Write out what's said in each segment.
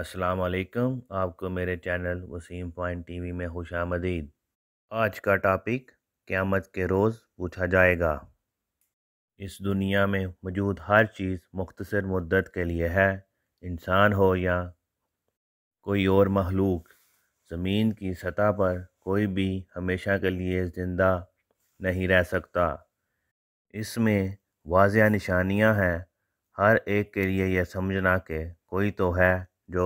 अस्सलाम वालेकुम आपको मेरे चैनल वसीम पॉइंट टीवी में खुश आमदीद आज का टॉपिक क़यामत के रोज़ पूछा जाएगा इस दुनिया में मौजूद हर चीज़ मुख्तसर मुद्दत के लिए है इंसान हो या कोई और मखलूक ज़मीन की सतह पर कोई भी हमेशा के लिए ज़िंदा नहीं रह सकता इसमें वाजिया निशानियां हैं हर एक के लिए यह समझना कि कोई तो है जो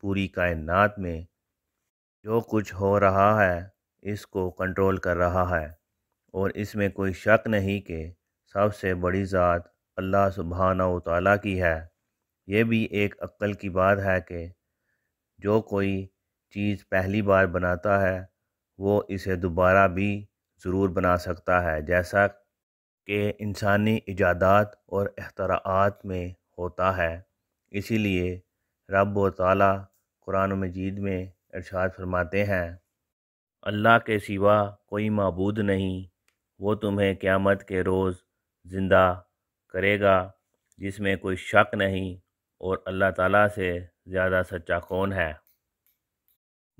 पूरी कायनात में जो कुछ हो रहा है इसको कंट्रोल कर रहा है और इसमें कोई शक नहीं कि सबसे बड़ी ज़ात अल्लाह सुबहाना तला की है ये भी एक अक्ल की बात है कि जो कोई चीज़ पहली बार बनाता है वो इसे दोबारा भी ज़रूर बना सकता है जैसा कि इंसानी इजादात और अख्तरात में होता है इसीलिए रब ताली कुरान मजीद में इरशाद फरमाते हैं अल्लाह के सिवा कोई मबूद नहीं वो तुम्हें क़्यामत के रोज़ ज़िंदा करेगा जिसमें कोई शक नहीं और अल्लाह ताला से ज़्यादा सच्चा कौन है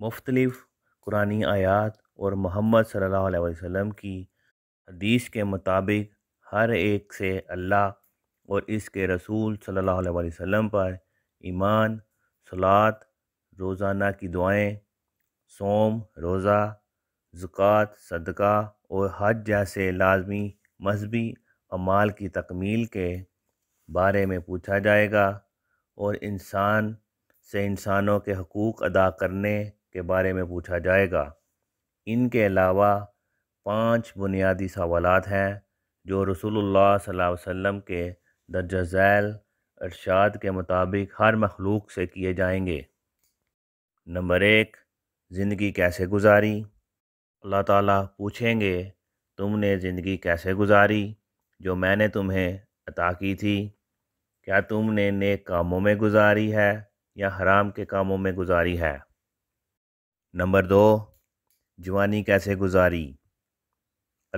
मुख्तलिफ़ कुरानी आयात और मोहम्मद सल्लल्लाहु अलैहि वसल्लम की हदीस के मुताबिक हर एक से अल्लाह और इसके रसूल सल्लल्लाहु अलैहि वसल्लम पर ईमान सलात रोज़ाना की दुआएं सोम रोज़ा ज़ुकात सदका और हज जैसे लाजमी मजहबी अमाल की तकमील के बारे में पूछा जाएगा और इंसान से इंसानों के हकूक़ अदा करने के बारे में पूछा जाएगा इनके अलावा पांच बुनियादी सवाल हैं जो रसूलुल्लाह सल्लल्लाहु अलैहि वसल्लम के दर्ज झैल अरशाद के मुताबिक हर मखलूक से किए जाएंगे नंबर एक ज़िंदगी कैसे गुजारी अल्लाह ताला पूछेंगे तुमने ज़िंदगी कैसे गुजारी जो मैंने तुम्हें अता की थी क्या तुमने नेक कामों में गुजारी है या हराम के कामों में गुजारी है नंबर दो जवानी कैसे गुजारी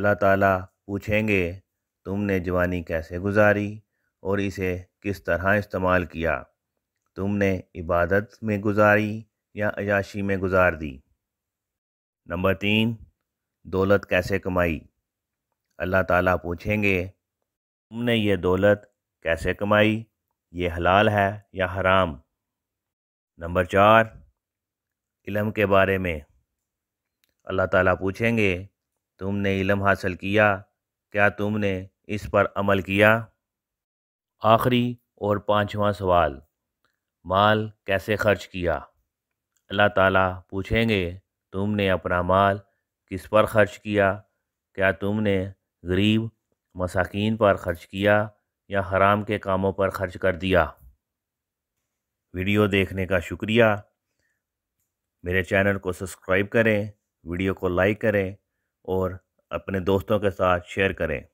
अल्लाह ताला पूछेंगे तुमने जवानी कैसे गुजारी और इसे किस तरह इस्तेमाल किया तुमने इबादत में गुजारी या अयाशी में गुजार दी नंबर तीन दौलत कैसे कमाई अल्लाह ताला पूछेंगे तुमने ये दौलत कैसे कमाई ये हलाल है या हराम नंबर चार इलम के बारे में अल्लाह ताला पूछेंगे तुमने इलम हासिल किया क्या तुमने इस पर अमल किया आखिरी और पांचवा सवाल माल कैसे खर्च किया अल्लाह ताला पूछेंगे तुमने अपना माल किस पर खर्च किया क्या तुमने गरीब मसाकिन पर खर्च किया या हराम के कामों पर खर्च कर दिया वीडियो देखने का शुक्रिया मेरे चैनल को सब्सक्राइब करें वीडियो को लाइक करें और अपने दोस्तों के साथ शेयर करें